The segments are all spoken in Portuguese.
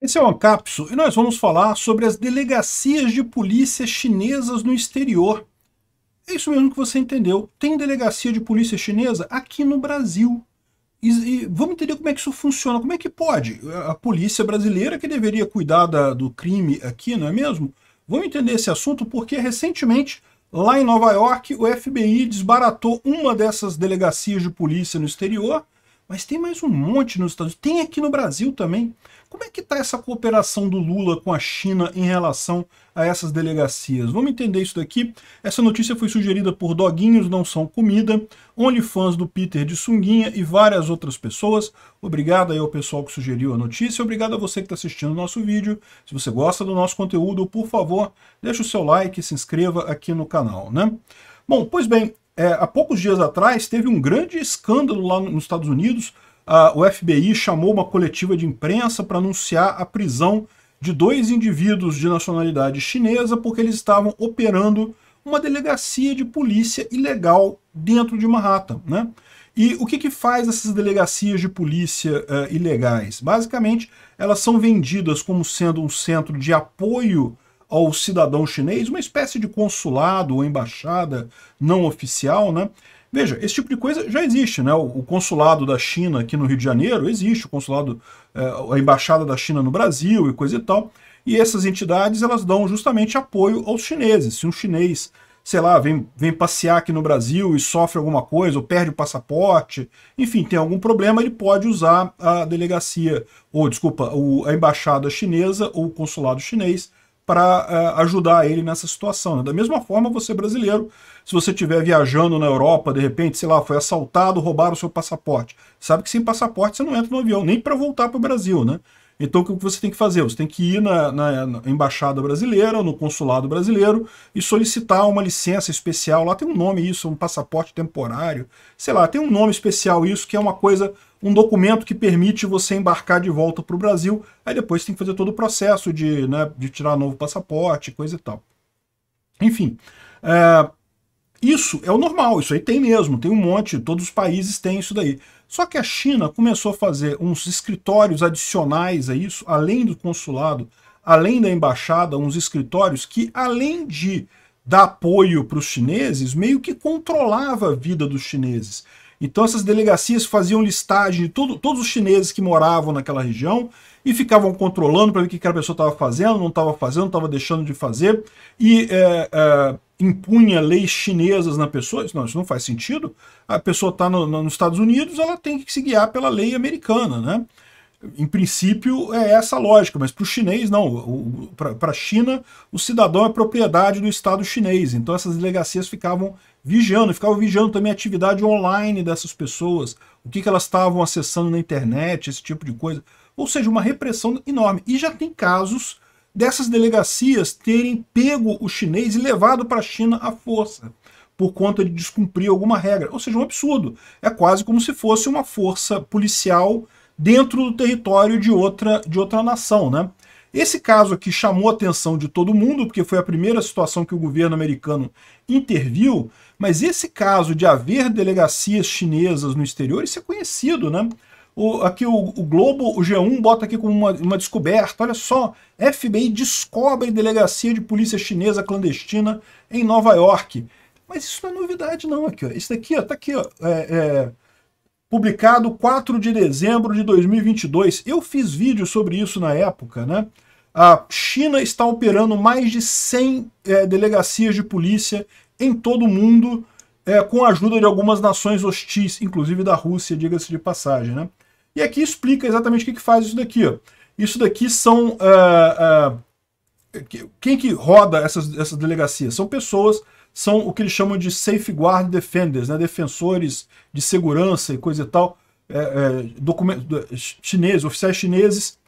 Esse é o Ancapso e nós vamos falar sobre as delegacias de polícia chinesas no exterior. É isso mesmo que você entendeu. Tem delegacia de polícia chinesa aqui no Brasil. E, e vamos entender como é que isso funciona. Como é que pode? A polícia brasileira que deveria cuidar da, do crime aqui, não é mesmo? Vamos entender esse assunto porque recentemente, lá em Nova York, o FBI desbaratou uma dessas delegacias de polícia no exterior mas tem mais um monte nos Estados Unidos, tem aqui no Brasil também. Como é que está essa cooperação do Lula com a China em relação a essas delegacias? Vamos entender isso daqui. Essa notícia foi sugerida por Doguinhos Não São Comida, OnlyFans do Peter de Sunguinha e várias outras pessoas. Obrigado aí ao pessoal que sugeriu a notícia. Obrigado a você que está assistindo o nosso vídeo. Se você gosta do nosso conteúdo, por favor, deixa o seu like e se inscreva aqui no canal, né? Bom, pois bem, é, há poucos dias atrás teve um grande escândalo lá nos Estados Unidos. o FBI chamou uma coletiva de imprensa para anunciar a prisão de dois indivíduos de nacionalidade chinesa porque eles estavam operando uma delegacia de polícia ilegal dentro de Manhattan, né? E o que, que faz essas delegacias de polícia uh, ilegais? Basicamente, elas são vendidas como sendo um centro de apoio ao cidadão chinês uma espécie de consulado ou embaixada não oficial, né? Veja, esse tipo de coisa já existe, né? O consulado da China aqui no Rio de Janeiro existe, o consulado, eh, a embaixada da China no Brasil e coisa e tal. E essas entidades, elas dão justamente apoio aos chineses. Se um chinês, sei lá, vem, vem passear aqui no Brasil e sofre alguma coisa, ou perde o passaporte, enfim, tem algum problema, ele pode usar a delegacia, ou desculpa, a embaixada chinesa ou o consulado chinês para uh, é, ajudar ele nessa situação. Né? Da mesma forma, você brasileiro, se você estiver viajando na Europa, de repente, sei lá, foi assaltado, roubaram o seu passaporte, sabe que sem passaporte você não entra no avião, nem para voltar para o Brasil, né? Então o que você tem que fazer? Você tem que ir na, na, na embaixada brasileira, no consulado brasileiro, e solicitar uma licença especial. Lá tem um nome isso, um passaporte temporário, sei lá, tem um nome especial isso, que é uma coisa um documento que permite você embarcar de volta para o Brasil. Aí depois tem que fazer todo o processo de, né, de tirar novo passaporte, coisa e tal. Enfim, é, isso é o normal, isso aí tem mesmo, tem um monte, todos os países têm isso daí. Só que a China começou a fazer uns escritórios adicionais a isso, além do consulado, além da embaixada, uns escritórios que, além de dar apoio para os chineses, meio que controlava a vida dos chineses. Então essas delegacias faziam listagem de todos os chineses que moravam naquela região e ficavam controlando para ver o que cada pessoa estava fazendo, não estava fazendo, estava deixando de fazer e é, é, impunha leis chinesas na pessoa. Isso não, isso não faz sentido. A pessoa está no, no, nos Estados Unidos, ela tem que se guiar pela lei americana, né? Em princípio, é essa a lógica, mas para o chinês, não. Para a China, o cidadão é propriedade do Estado chinês. Então, essas delegacias ficavam vigiando, ficavam vigiando também a atividade online dessas pessoas, o que, que elas estavam acessando na internet, esse tipo de coisa. Ou seja, uma repressão enorme. E já tem casos dessas delegacias terem pego o chinês e levado para a China à força por conta de descumprir alguma regra. Ou seja, um absurdo. É quase como se fosse uma força policial dentro do território de outra, de outra nação. Né? Esse caso aqui chamou a atenção de todo mundo, porque foi a primeira situação que o governo americano interviu, mas esse caso de haver delegacias chinesas no exterior, isso é conhecido, né? O, aqui o, o Globo, o G1 bota aqui como uma, uma descoberta, olha só, FBI descobre delegacia de polícia chinesa clandestina em Nova York. Mas isso não é novidade não, aqui ó. isso daqui ó, tá aqui ó, é, é publicado 4 de dezembro de 2022. Eu fiz vídeo sobre isso na época, né? A China está operando mais de 100 é, delegacias de polícia em todo o mundo, é, com a ajuda de algumas nações hostis, inclusive da Rússia, diga-se de passagem, né? E aqui explica exatamente o que, que faz isso daqui, ó. Isso daqui são... Uh, uh, quem que roda essas, essas delegacias? São pessoas são o que eles chamam de safeguard defenders, né? defensores de segurança e coisa e tal, é, é, chineses, oficiais chineses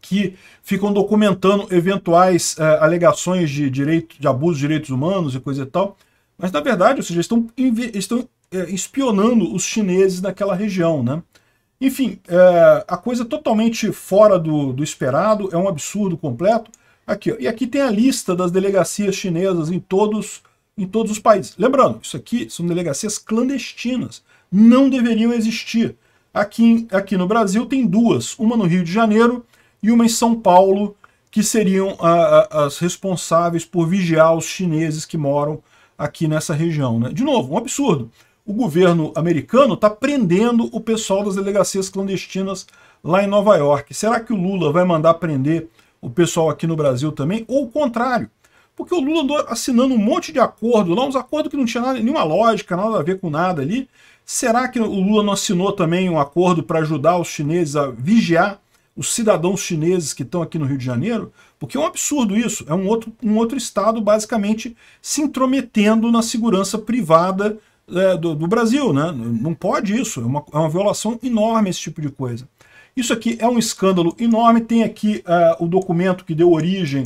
que ficam documentando eventuais é, alegações de, direito, de abuso de direitos humanos e coisa e tal. Mas, na verdade, ou seja, estão, estão é, espionando os chineses naquela região, né? Enfim, é, a coisa é totalmente fora do, do, esperado, é um absurdo completo. Aqui, ó. E aqui tem a lista das delegacias chinesas em todos, em todos os países. Lembrando, isso aqui são delegacias clandestinas. Não deveriam existir. Aqui, aqui no Brasil tem duas. Uma no Rio de Janeiro e uma em São Paulo, que seriam a, a, as responsáveis por vigiar os chineses que moram aqui nessa região. Né? De novo, um absurdo. O governo americano está prendendo o pessoal das delegacias clandestinas lá em Nova York. Será que o Lula vai mandar prender o pessoal aqui no Brasil também, ou o contrário. Porque o Lula andou assinando um monte de acordo lá, uns acordos que não tinha nada, nenhuma lógica, nada a ver com nada ali. Será que o Lula não assinou também um acordo para ajudar os chineses a vigiar os cidadãos chineses que estão aqui no Rio de Janeiro? Porque é um absurdo isso. É um outro, um outro estado basicamente se intrometendo na segurança privada é, do, do, Brasil. Né? Não pode isso. É uma, é uma violação enorme esse tipo de coisa. Isso aqui é um escândalo enorme, tem aqui uh, o documento que deu origem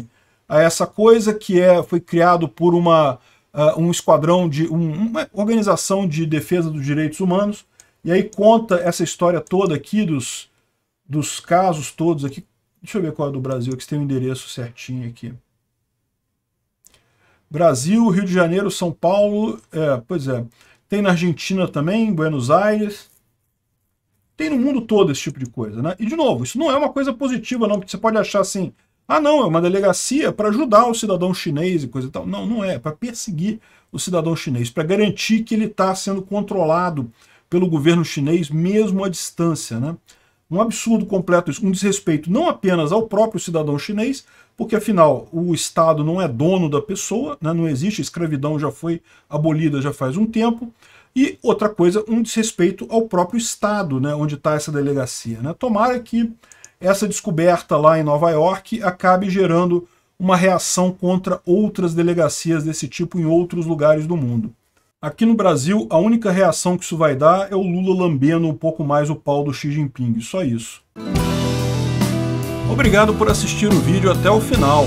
a essa coisa, que é, foi criado por uma, uh, um esquadrão, de um, uma organização de defesa dos direitos humanos, e aí conta essa história toda aqui dos, dos casos todos aqui. Deixa eu ver qual é do Brasil, que tem o um endereço certinho aqui. Brasil, Rio de Janeiro, São Paulo, é, pois é. Tem na Argentina também, Buenos Aires. Tem no mundo todo esse tipo de coisa, né? E, de novo, isso não é uma coisa positiva, não, porque você pode achar assim, ah, não, é uma delegacia para ajudar o cidadão chinês e coisa e tal. Não, não é, é para perseguir o cidadão chinês, para garantir que ele está sendo controlado pelo governo chinês, mesmo à distância, né? Um absurdo completo isso, um desrespeito não apenas ao próprio cidadão chinês, porque afinal o Estado não é dono da pessoa, né? não existe, a escravidão já foi abolida já faz um tempo, e outra coisa, um desrespeito ao próprio Estado, né, onde está essa delegacia. Né? Tomara que essa descoberta lá em Nova York acabe gerando uma reação contra outras delegacias desse tipo em outros lugares do mundo. Aqui no Brasil, a única reação que isso vai dar é o Lula lambendo um pouco mais o pau do Xi Jinping, só isso. Obrigado por assistir o vídeo até o final.